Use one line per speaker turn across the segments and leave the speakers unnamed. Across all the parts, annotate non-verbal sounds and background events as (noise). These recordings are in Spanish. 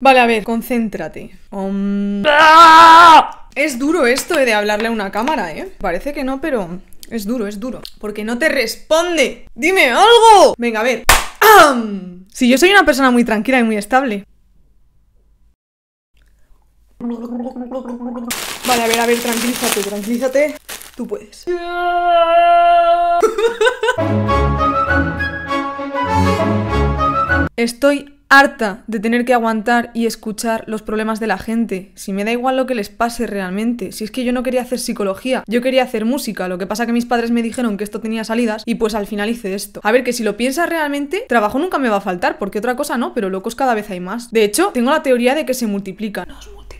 Vale, a ver, concéntrate. ¡Ah! Es duro esto eh, de hablarle a una cámara, ¿eh? Parece que no, pero es duro, es duro. Porque no te responde. Dime algo. Venga, a ver. Si yo soy una persona muy tranquila y muy estable. Vale, a ver, a ver, tranquilízate, tranquilízate. Tú puedes. (laughs) Estoy harta de tener que aguantar y escuchar los problemas de la gente. Si me da igual lo que les pase realmente. Si es que yo no quería hacer psicología, yo quería hacer música. Lo que pasa que mis padres me dijeron que esto tenía salidas y pues al final hice esto. A ver, que si lo piensas realmente, trabajo nunca me va a faltar, porque otra cosa no, pero locos cada vez hay más. De hecho, tengo la teoría de que se multiplican. multiplican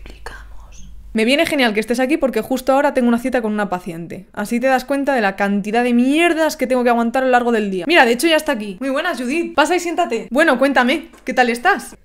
me viene genial que estés aquí porque justo ahora tengo una cita con una paciente. Así te das cuenta de la cantidad de mierdas que tengo que aguantar a lo largo del día. Mira, de hecho ya está aquí. Muy buenas, Judith. Pasa y siéntate. Bueno, cuéntame, ¿qué tal estás?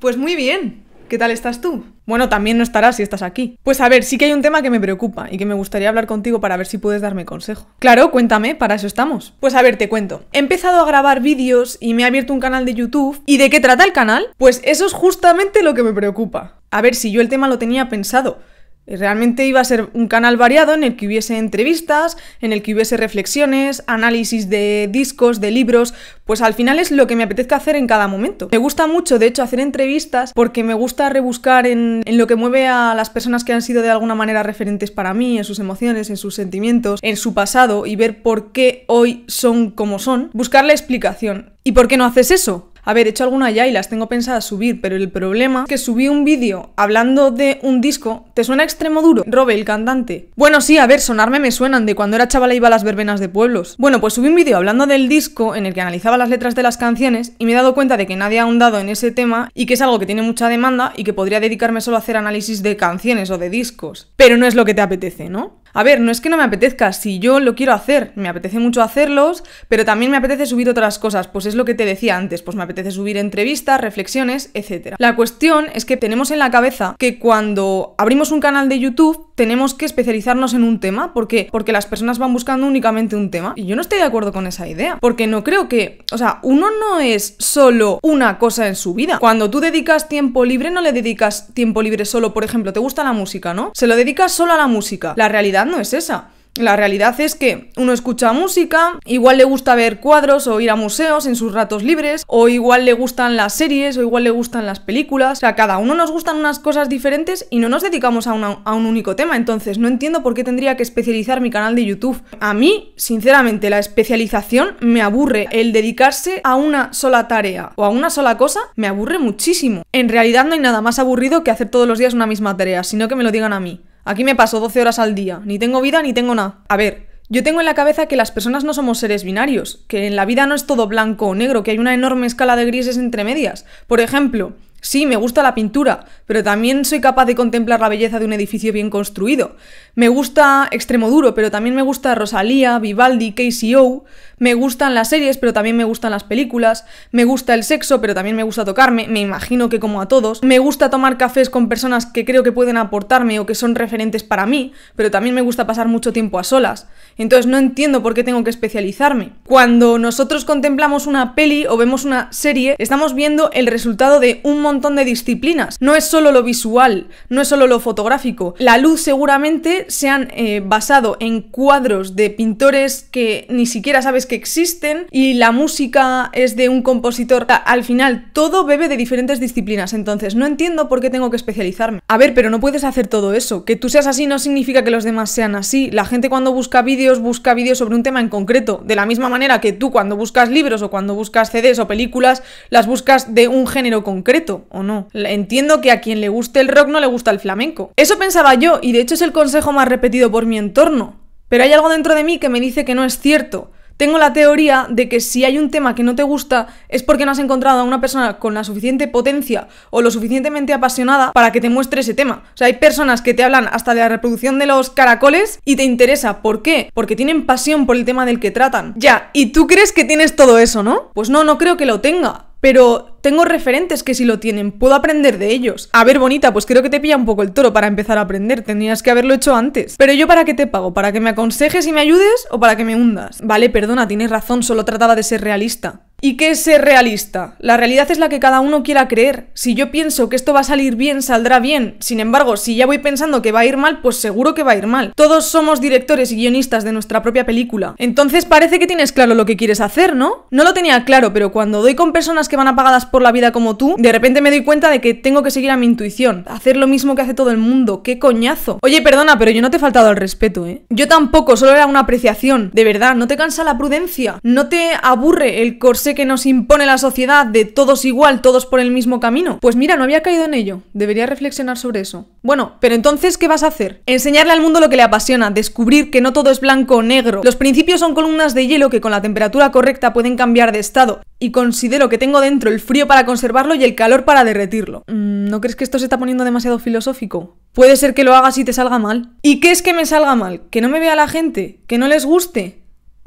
Pues muy bien. ¿Qué tal estás tú? Bueno, también no estarás si estás aquí. Pues a ver, sí que hay un tema que me preocupa y que me gustaría hablar contigo para ver si puedes darme consejo. Claro, cuéntame, para eso estamos. Pues a ver, te cuento. He empezado a grabar vídeos y me he abierto un canal de YouTube. ¿Y de qué trata el canal? Pues eso es justamente lo que me preocupa a ver, si yo el tema lo tenía pensado, realmente iba a ser un canal variado en el que hubiese entrevistas, en el que hubiese reflexiones, análisis de discos, de libros, pues al final es lo que me apetezca hacer en cada momento. Me gusta mucho, de hecho, hacer entrevistas porque me gusta rebuscar en, en lo que mueve a las personas que han sido de alguna manera referentes para mí, en sus emociones, en sus sentimientos, en su pasado y ver por qué hoy son como son, buscar la explicación. ¿Y por qué no haces eso? he hecho alguna ya y las tengo pensadas subir, pero el problema es que subí un vídeo hablando de un disco. ¿Te suena extremo duro? Robe, el cantante. Bueno, sí, a ver, sonarme me suenan de cuando era chavala iba a las verbenas de pueblos. Bueno, pues subí un vídeo hablando del disco en el que analizaba las letras de las canciones y me he dado cuenta de que nadie ha ahondado en ese tema y que es algo que tiene mucha demanda y que podría dedicarme solo a hacer análisis de canciones o de discos. Pero no es lo que te apetece, ¿no? A ver, no es que no me apetezca, si yo lo quiero hacer, me apetece mucho hacerlos, pero también me apetece subir otras cosas, pues es lo que te decía antes, pues me apetece subir entrevistas, reflexiones, etc. La cuestión es que tenemos en la cabeza que cuando abrimos un canal de YouTube, tenemos que especializarnos en un tema porque, porque las personas van buscando únicamente un tema. Y yo no estoy de acuerdo con esa idea, porque no creo que, o sea, uno no es solo una cosa en su vida. Cuando tú dedicas tiempo libre, no le dedicas tiempo libre solo, por ejemplo, te gusta la música, ¿no? Se lo dedicas solo a la música. La realidad no es esa. La realidad es que uno escucha música, igual le gusta ver cuadros o ir a museos en sus ratos libres, o igual le gustan las series, o igual le gustan las películas. O sea, cada uno nos gustan unas cosas diferentes y no nos dedicamos a, a un único tema. Entonces, no entiendo por qué tendría que especializar mi canal de YouTube. A mí, sinceramente, la especialización me aburre. El dedicarse a una sola tarea o a una sola cosa me aburre muchísimo. En realidad no hay nada más aburrido que hacer todos los días una misma tarea, sino que me lo digan a mí. Aquí me paso 12 horas al día, ni tengo vida ni tengo nada. A ver, yo tengo en la cabeza que las personas no somos seres binarios, que en la vida no es todo blanco o negro, que hay una enorme escala de grises entre medias. Por ejemplo, sí, me gusta la pintura, pero también soy capaz de contemplar la belleza de un edificio bien construido. Me gusta duro, pero también me gusta Rosalía, Vivaldi, Casey O... Me gustan las series, pero también me gustan las películas. Me gusta el sexo, pero también me gusta tocarme. Me imagino que como a todos. Me gusta tomar cafés con personas que creo que pueden aportarme o que son referentes para mí, pero también me gusta pasar mucho tiempo a solas. Entonces no entiendo por qué tengo que especializarme. Cuando nosotros contemplamos una peli o vemos una serie, estamos viendo el resultado de un montón de disciplinas. No es solo lo visual, no es solo lo fotográfico. La luz seguramente se han eh, basado en cuadros de pintores que ni siquiera sabes que existen y la música es de un compositor. Al final, todo bebe de diferentes disciplinas, entonces no entiendo por qué tengo que especializarme. A ver, pero no puedes hacer todo eso. Que tú seas así no significa que los demás sean así. La gente cuando busca vídeos, busca vídeos sobre un tema en concreto. De la misma manera que tú cuando buscas libros o cuando buscas CDs o películas, las buscas de un género concreto, ¿o no? Entiendo que a quien le guste el rock no le gusta el flamenco. Eso pensaba yo, y de hecho es el consejo más repetido por mi entorno. Pero hay algo dentro de mí que me dice que no es cierto. Tengo la teoría de que si hay un tema que no te gusta es porque no has encontrado a una persona con la suficiente potencia o lo suficientemente apasionada para que te muestre ese tema. O sea, hay personas que te hablan hasta de la reproducción de los caracoles y te interesa. ¿Por qué? Porque tienen pasión por el tema del que tratan. Ya, ¿y tú crees que tienes todo eso, no? Pues no, no creo que lo tenga pero tengo referentes que si lo tienen, puedo aprender de ellos. A ver, bonita, pues creo que te pilla un poco el toro para empezar a aprender, tendrías que haberlo hecho antes. Pero yo para qué te pago, para que me aconsejes y me ayudes o para que me hundas. Vale, perdona, tienes razón, solo trataba de ser realista. ¿Y qué es ser realista? La realidad es la que cada uno quiera creer. Si yo pienso que esto va a salir bien, saldrá bien. Sin embargo, si ya voy pensando que va a ir mal, pues seguro que va a ir mal. Todos somos directores y guionistas de nuestra propia película. Entonces parece que tienes claro lo que quieres hacer, ¿no? No lo tenía claro, pero cuando doy con personas que van apagadas por la vida como tú, de repente me doy cuenta de que tengo que seguir a mi intuición, hacer lo mismo que hace todo el mundo. ¡Qué coñazo! Oye, perdona, pero yo no te he faltado al respeto, ¿eh? Yo tampoco, solo era una apreciación. De verdad, ¿no te cansa la prudencia? ¿No te aburre el corsé que nos impone la sociedad de todos igual, todos por el mismo camino? Pues mira, no había caído en ello. Debería reflexionar sobre eso. Bueno, pero entonces, ¿qué vas a hacer? Enseñarle al mundo lo que le apasiona, descubrir que no todo es blanco o negro. Los principios son columnas de hielo que con la temperatura correcta pueden cambiar de estado. Y considero que tengo dentro el frío para conservarlo y el calor para derretirlo. Mm, ¿No crees que esto se está poniendo demasiado filosófico? Puede ser que lo hagas y te salga mal. ¿Y qué es que me salga mal? ¿Que no me vea la gente? ¿Que no les guste?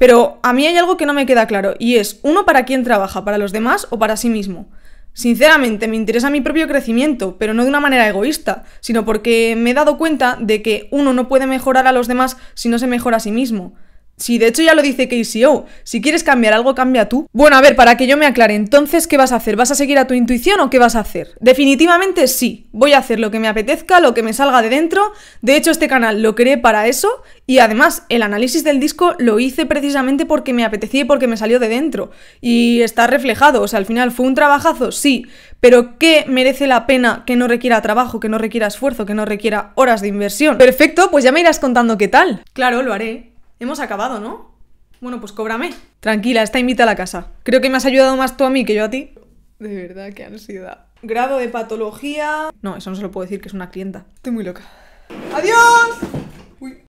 Pero a mí hay algo que no me queda claro, y es, ¿uno para quién trabaja? ¿Para los demás o para sí mismo? Sinceramente, me interesa mi propio crecimiento, pero no de una manera egoísta, sino porque me he dado cuenta de que uno no puede mejorar a los demás si no se mejora a sí mismo. Sí, de hecho ya lo dice KCO. Si quieres cambiar algo, cambia tú. Bueno, a ver, para que yo me aclare, entonces, ¿qué vas a hacer? ¿Vas a seguir a tu intuición o qué vas a hacer? Definitivamente sí. Voy a hacer lo que me apetezca, lo que me salga de dentro. De hecho, este canal lo creé para eso. Y además, el análisis del disco lo hice precisamente porque me apetecía y porque me salió de dentro. Y está reflejado. O sea, al final fue un trabajazo, sí. Pero ¿qué merece la pena que no requiera trabajo, que no requiera esfuerzo, que no requiera horas de inversión? Perfecto, pues ya me irás contando qué tal. Claro, lo haré. Hemos acabado, ¿no? Bueno, pues cóbrame. Tranquila, está invita a la casa. Creo que me has ayudado más tú a mí que yo a ti. De verdad, qué ansiedad. Grado de patología. No, eso no se lo puedo decir, que es una clienta. Estoy muy loca. ¡Adiós!